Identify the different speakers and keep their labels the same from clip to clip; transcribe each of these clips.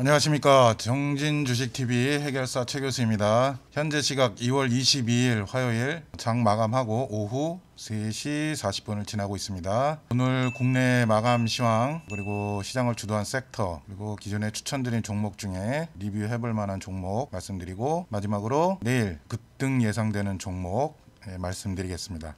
Speaker 1: 안녕하십니까 정진주식TV 해결사 최 교수입니다. 현재 시각 2월 22일 화요일 장 마감하고 오후 3시 40분을 지나고 있습니다. 오늘 국내 마감 시황 그리고 시장을 주도한 섹터 그리고 기존에 추천드린 종목 중에 리뷰해볼 만한 종목 말씀드리고 마지막으로 내일 급등 예상되는 종목 예, 말씀드리겠습니다.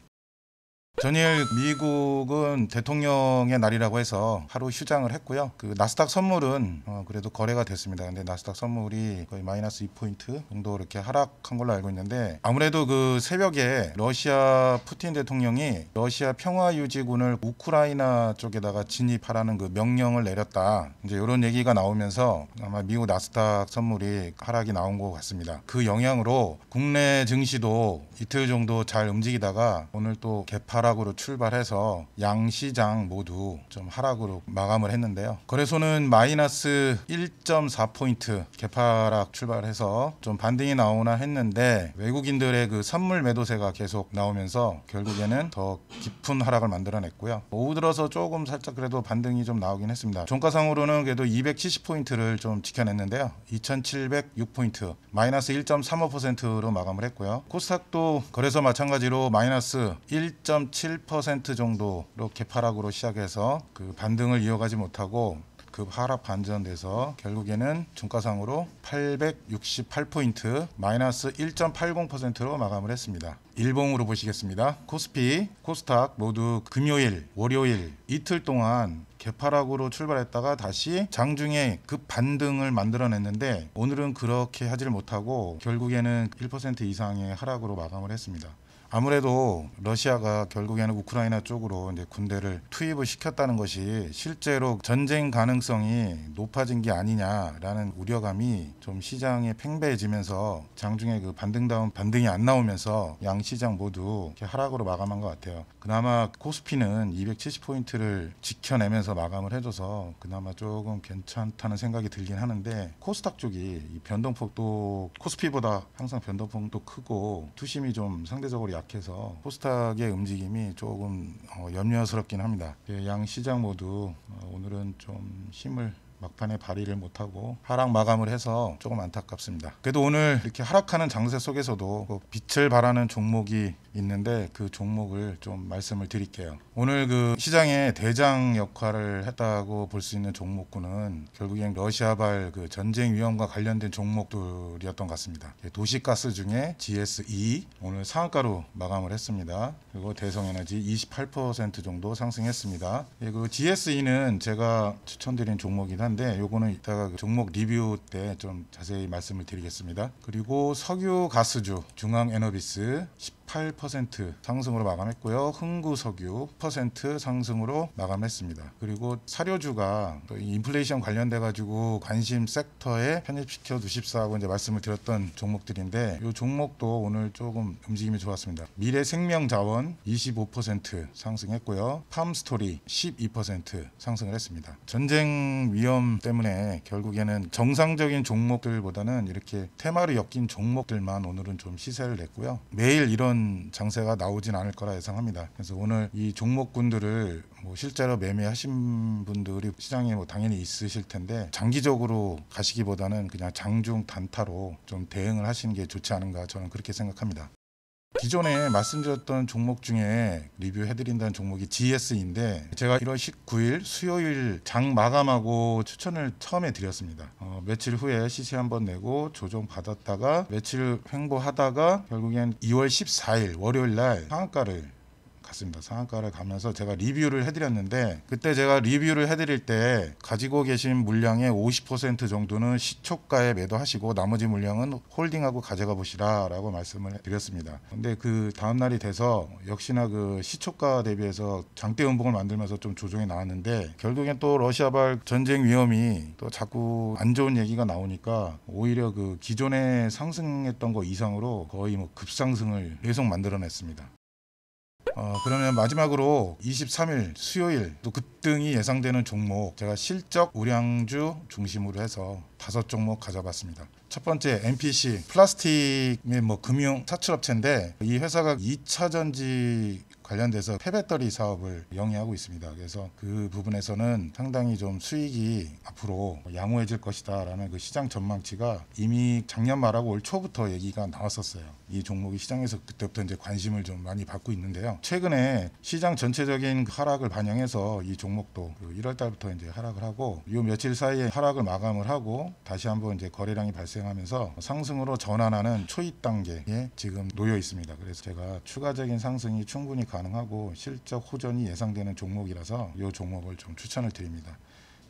Speaker 1: 전일 미국은 대통령의 날이라고 해서 하루 휴장을 했고요. 그 나스닥 선물은 어 그래도 거래가 됐습니다. 근데 나스닥 선물이 거의 마이너스 2포인트 정도 이렇게 하락한 걸로 알고 있는데 아무래도 그 새벽에 러시아 푸틴 대통령이 러시아 평화 유지군을 우크라이나 쪽에다가 진입하라는 그 명령을 내렸다. 이제 이런 얘기가 나오면서 아마 미국 나스닥 선물이 하락이 나온 것 같습니다. 그 영향으로 국내 증시도 이틀 정도 잘 움직이다가 오늘 또 개파 하락으로 출발해서 양시장 모두 좀 하락으로 마감을 했는데요. 거래소는 마이너스 1.4포인트 개파락 출발해서 좀 반등이 나오나 했는데 외국인들의 그 선물 매도세가 계속 나오면서 결국에는 더 깊은 하락을 만들어냈고요. 오후 들어서 조금 살짝 그래도 반등이 좀 나오긴 했습니다. 종가상으로는 그래도 270포인트를 좀 지켜냈는데요. 2706포인트 마이너스 1.35%로 마감을 했고요. 코스닥도 거래소 마찬가지로 마이너스 1. 0.7% 정도로 개파락으로 시작해서 그 반등을 이어가지 못하고 그 하락 반전돼서 결국에는 종가상으로 868포인트 마이너스 1.80%로 마감을 했습니다. 일봉으로 보시겠습니다. 코스피, 코스닥 모두 금요일, 월요일 이틀 동안 개파락으로 출발했다가 다시 장중에 급 그 반등을 만들어냈는데 오늘은 그렇게 하질 못하고 결국에는 1% 이상의 하락으로 마감을 했습니다. 아무래도 러시아가 결국에는 우크라이나 쪽으로 이제 군대를 투입을 시켰다는 것이 실제로 전쟁 가능성이 높아진 게 아니냐라는 우려감이 좀 시장에 팽배해지면서 장중에 그 반등다운 반등이 안 나오면서 양 시장 모두 하락으로 마감한 것 같아요. 그나마 코스피는 270포인트를 지켜내면서 마감을 해줘서 그나마 조금 괜찮다는 생각이 들긴 하는데 코스닥 쪽이 변동폭도 코스피보다 항상 변동폭도 크고 투심이 좀 상대적으로 약해서 코스닥의 움직임이 조금 어, 염려스럽긴 합니다. 예, 양 시장 모두 어, 오늘은 좀 힘을 막판에 발휘를 못하고 하락 마감을 해서 조금 안타깝습니다. 그래도 오늘 이렇게 하락하는 장세 속에서도 빛을 발하는 종목이 있는데 그 종목을 좀 말씀을 드릴게요. 오늘 그 시장의 대장 역할을 했다고 볼 수 있는 종목군은 결국엔 러시아발 그 전쟁 위험과 관련된 종목들이었던 것 같습니다. 예, 도시가스 중에 GSE 오늘 상한가로 마감을 했습니다. 그리고 대성에너지 28% 정도 상승했습니다. 예, 그 GSE는 제가 추천드린 종목이긴 한데 요거는 이따가 그 종목 리뷰 때 좀 자세히 말씀을 드리겠습니다. 그리고 석유 가스주 중앙에너비스 10 8 상승으로 마감했고요. 흥구석유 10% 상승으로 마감했습니다. 그리고 사료주가 인플레이션 관련돼 가지고 관심 섹터에 편입시켜 두십사하고 이제 말씀을 드렸던 종목들인데 이 종목도 오늘 조금 움직임이 좋았습니다. 미래 생명자원 25% 상승했고요. 팜스토리 12% 상승을 했습니다. 전쟁 위험 때문에 결국에는 정상적인 종목들보다는 이렇게 테마를 엮인 종목들만 오늘은 좀 시세를 냈고요. 매일 이런 좋은 장세가 나오진 않을 거라 예상합니다. 그래서 오늘 이 종목군들을 뭐 실제로 매매하신 분들이 시장에 뭐 당연히 있으실 텐데 장기적으로 가시기보다는 그냥 장중 단타로 좀 대응을 하시는 게 좋지 않은가 저는 그렇게 생각합니다. 기존에 말씀드렸던 종목 중에 리뷰해드린다는 종목이 GS인데 제가 1월 19일 수요일 장 마감하고 추천을 처음에 드렸습니다. 어, 며칠 후에 시세 한번 내고 조정 받았다가 며칠 횡보하다가 결국엔 2월 14일 월요일 날 상한가를 갔습니다. 상한가를 가면서 제가 리뷰를 해드렸는데 그때 제가 리뷰를 해드릴 때 가지고 계신 물량의 50% 정도는 시초가에 매도하시고 나머지 물량은 홀딩하고 가져가 보시라라고 말씀을 드렸습니다. 근데 그 다음 날이 돼서 역시나 그 시초가 대비해서 장대 음봉을 만들면서 좀 조정이 나왔는데 결국엔 또 러시아발 전쟁 위험이 또 자꾸 안 좋은 얘기가 나오니까 오히려 그 기존에 상승했던 거 이상으로 거의 뭐 급상승을 계속 만들어냈습니다. 어, 그러면 마지막으로 23일 수요일 또 급등이 예상되는 종목 제가 실적 우량주 중심으로 해서 다섯 종목 가져봤습니다. 첫 번째 NPC 플라스틱의 뭐 금융 사출업체인데 이 회사가 2차 전지 관련돼서 폐배터리 사업을 영위하고 있습니다. 그래서 그 부분에서는 상당히 좀 수익이 앞으로 양호해질 것이다라는 그 시장 전망치가 이미 작년 말하고 올 초부터 얘기가 나왔었어요. 이 종목이 시장에서 그때부터 이제 관심을 좀 많이 받고 있는데요. 최근에 시장 전체적인 하락을 반영해서 이 종목도 1월 그 달부터 이제 하락을 하고 요 며칠 사이에 하락을 마감을 하고 다시 한번 이제 거래량이 발생하면서 상승으로 전환하는 초입 단계에 지금 놓여 있습니다. 그래서 제가 추가적인 상승이 충분히 가능하고 실적 호전이 예상되는 종목이라서 이 종목을 좀 추천을 드립니다.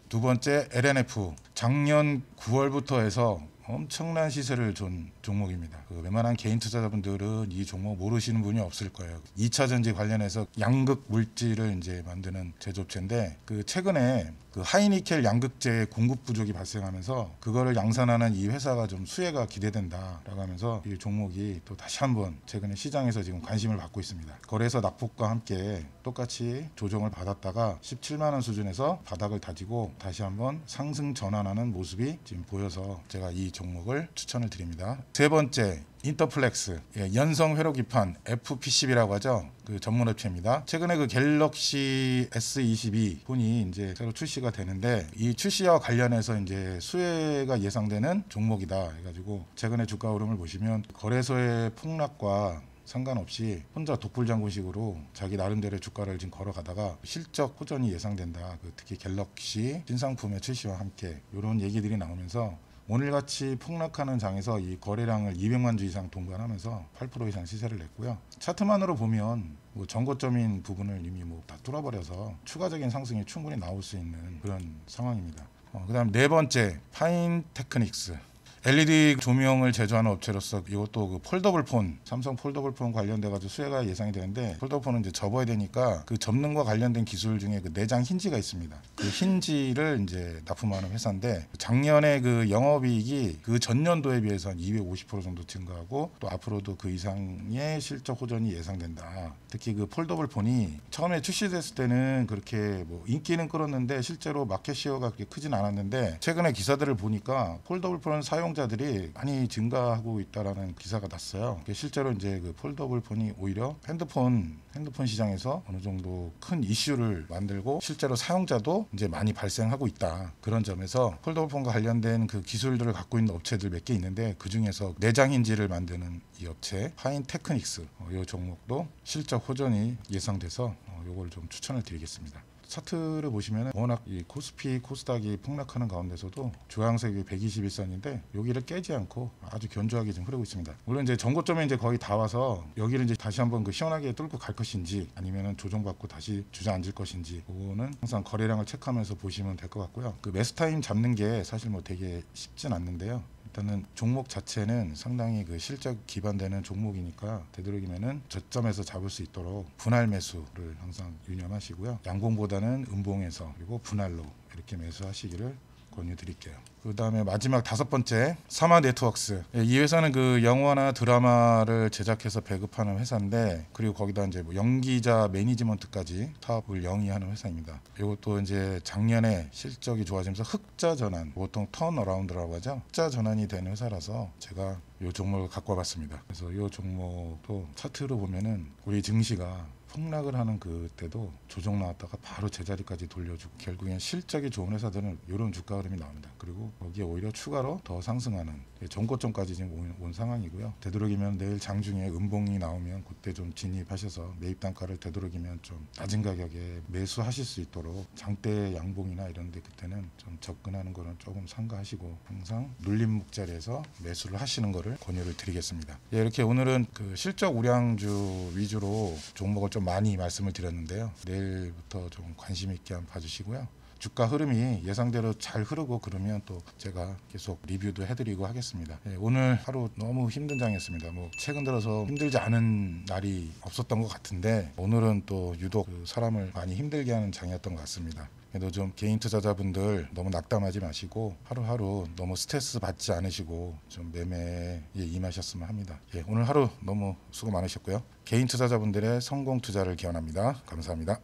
Speaker 1: 두 번째 LNF 작년 9월부터 해서 엄청난 시세를 준 종목입니다. 그 웬만한 개인 투자자분들은 이 종목 모르시는 분이 없을 거예요. 2차 전지 관련해서 양극 물질을 이제 만드는 제조업체인데 그 최근에 그 하이니켈 양극재 공급 부족이 발생하면서 그거를 양산하는 이 회사가 좀 수혜가 기대된다라고 하면서 이 종목이 또 다시 한번 최근에 시장에서 지금 관심을 받고 있습니다. 거래소 낙폭과 함께 똑같이 조정을 받았다가 17만 원 수준에서 바닥을 다지고 다시 한번 상승 전환하는 모습이 지금 보여서 제가 이 종목을 추천을 드립니다. 세 번째 인터플렉스 예, 연성 회로 기판 f p c 0라고 하죠. 그 전문 업체입니다. 최근에 그 갤럭시 S22 폰이 이제 새로 출시가 되는데 이 출시와 관련해서 이제 수혜가 예상되는 종목이다 해가지고 최근에 주가 오름을 보시면 거래소의 폭락과 상관없이 혼자 독불장군식으로 자기 나름대로 주가를 지금 걸어가다가 실적 호전이 예상된다. 그 특히 갤럭시 신상품의 출시와 함께 이런 얘기들이 나오면서 오늘같이 폭락하는 장에서 이 거래량을 200만 주 이상 동반하면서 8% 이상 시세를 냈고요. 차트만으로 보면 뭐 전고점인 부분을 이미 뭐다 뚫어버려서 추가적인 상승이 충분히 나올 수 있는 그런 상황입니다. 어, 그다음 네 번째 파인 테크닉스. LED 조명을 제조하는 업체로서 이것도 그 폴더블 폰, 삼성 폴더블 폰 관련돼 가지고 수혜가 예상이 되는데 폴더블 폰은 이제 접어야 되니까 그 접는 과 관련된 기술 중에 그 내장 힌지가 있습니다. 그 힌지를 이제 납품하는 회사인데 작년에 그 영업이익이 그 전년도에 비해서 한250% 정도 증가하고 또 앞으로도 그 이상의 실적 호전이 예상된다. 특히 그 폴더블 폰이 처음에 출시됐을 때는 그렇게 뭐 인기는 끌었는데 실제로 마켓 시어가 그렇게 크진 않았는데 최근에 기사들을 보니까 폴더블 폰 사용 사용자들이 많이 증가하고 있다라는 기사가 났어요. 실제로 이제 그 폴더블 폰이 오히려 핸드폰 핸드폰 시장에서 어느 정도 큰 이슈를 만들고 실제로 사용자도 이제 많이 발생하고 있다 그런 점에서 폴더블 폰과 관련된 그 기술들을 갖고 있는 업체들 몇 개 있는데 그 중에서 내장인지를 만드는 이 업체 파인 테크닉스 이 종목도 실적 호전이 예상돼서 이걸 어, 좀 추천을 드리겠습니다. 차트를 보시면 워낙 이 코스피 코스닥이 폭락하는 가운데서도 주황색이 121선인데 여기를 깨지 않고 아주 견조하게 지금 흐르고 있습니다. 물론 이제 전고점에 이제 거의 다 와서 여기를 이제 다시 한번 그 시원하게 뚫고 갈 것인지 아니면은 조정받고 다시 주저앉을 것인지 그거는 항상 거래량을 체크하면서 보시면 될 것 같고요. 그 매수 타임 잡는 게 사실 뭐 되게 쉽진 않는데요. 일단은 종목 자체는 상당히 그 실적 기반되는 종목이니까 되도록이면은 저점에서 잡을 수 있도록 분할 매수를 항상 유념하시고요. 양봉보다는 음봉에서 그리고 분할로 이렇게 매수하시기를 권유드릴게요. 그 다음에 마지막 다섯 번째 사마 네트웍스 예, 이 회사는 그 영화나 드라마를 제작해서 배급하는 회사인데 그리고 거기다 이제 뭐 연기자 매니지먼트까지 사업을 영위하는 회사입니다. 이것도 이제 작년에 실적이 좋아지면서 흑자 전환 보통 턴어라운드라고 하죠. 흑자 전환이 된 회사라서 제가 이 종목을 갖고 와봤습니다. 그래서 이 종목도 차트로 보면은 우리 증시가 폭락을 하는 그때도 조정 나왔다가 바로 제자리까지 돌려주고 결국엔 실적이 좋은 회사들은 이런 주가 흐름이 나옵니다. 그리고 거기에 오히려 추가로 더 상승하는 예, 전고점까지 지금 온, 온 상황이고요. 되도록이면 내일 장중에 음봉이 나오면 그때 좀 진입하셔서 매입 단가를 되도록이면 좀 낮은 가격에 매수하실 수 있도록 장대 양봉이나 이런데 그때는 좀 접근하는 거는 조금 삼가하시고 항상 눌림목 자리에서 매수를 하시는 거를 권유를 드리겠습니다. 예, 이렇게 오늘은 그 실적 우량주 위주로 종목을 좀좀 많이 말씀을 드렸는데요. 내일부터 좀 관심 있게 한번 봐주시고요. 주가 흐름이 예상대로 잘 흐르고 그러면 또 제가 계속 리뷰도 해드리고 하겠습니다. 예, 오늘 하루 너무 힘든 장이었습니다. 뭐 최근 들어서 힘들지 않은 날이 없었던 것 같은데 오늘은 또 유독 그 사람을 많이 힘들게 하는 장이었던 것 같습니다. 그래도 좀 개인 투자자분들 너무 낙담하지 마시고 하루하루 너무 스트레스 받지 않으시고 좀 매매에 임하셨으면 합니다. 예, 오늘 하루 너무 수고 많으셨고요. 개인 투자자분들의 성공 투자를 기원합니다. 감사합니다.